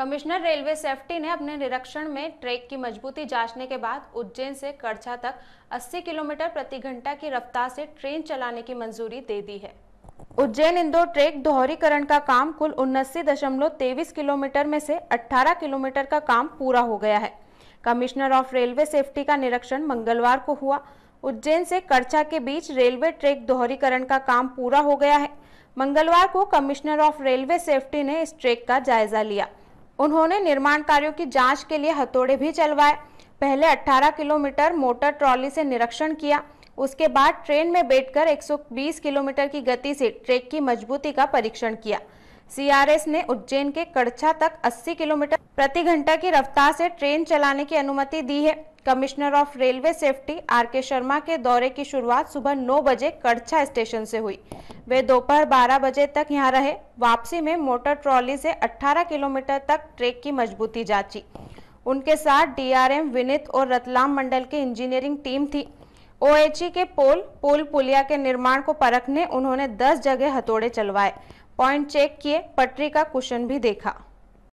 commissioner railway safety ने अपने निरीक्षण में ट्रैक की मजबूती जांचने के बाद उज्जैन से करछा तक 80 किलोमीटर प्रति घंटा की रफ्तार से ट्रेन चलाने की मंजूरी दे दी है उज्जैन इंदौर ट्रैक दोहरीकरण का काम कुल उन्नासी दशमलव तेईस किलोमीटर में से 18 किलोमीटर का काम पूरा हो गया है कमिश्नर ऑफ रेलवे सेफ्टी का निरीक्षण मंगलवार को हुआ उज्जैन से करछा के बीच रेलवे ट्रैक दोहरीकरण का काम पूरा हो गया है मंगलवार को कमिश्नर ऑफ रेलवे सेफ्टी ने इस ट्रैक का जायजा लिया उन्होंने निर्माण कार्यों की जाँच के लिए हथौड़े भी चलवाए पहले 18 किलोमीटर मोटर ट्रॉली से निरीक्षण किया उसके बाद ट्रेन में बैठकर 120 किलोमीटर की गति से ट्रैक की मजबूती का परीक्षण किया सीआरएस ने उज्जैन के कड़छा तक 80 किलोमीटर प्रति घंटा की रफ्तार से ट्रेन चलाने की अनुमति दी है commissioner of railway safety R K Sharma के दौरे की शुरुआत सुबह 9 बजे कड़छा स्टेशन से हुई वे दोपहर 12 बजे तक यहां रहे वापसी में मोटर ट्रॉली से 18 किलोमीटर तक ट्रैक की मजबूती जांची उनके साथ डीआरएम विनित और रतलाम मंडल की इंजीनियरिंग टीम थी ओएचई के पोल पुल पुलिया के निर्माण को परखने उन्होंने दस जगह हथौड़े चलवाए पॉइंट चेक किए पटरी का कुशन भी देखा